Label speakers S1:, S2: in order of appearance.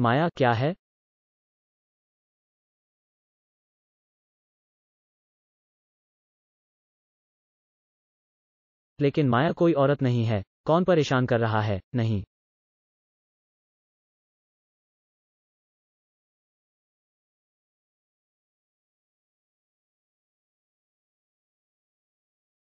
S1: माया क्या है लेकिन माया कोई औरत नहीं है कौन परेशान कर रहा है नहीं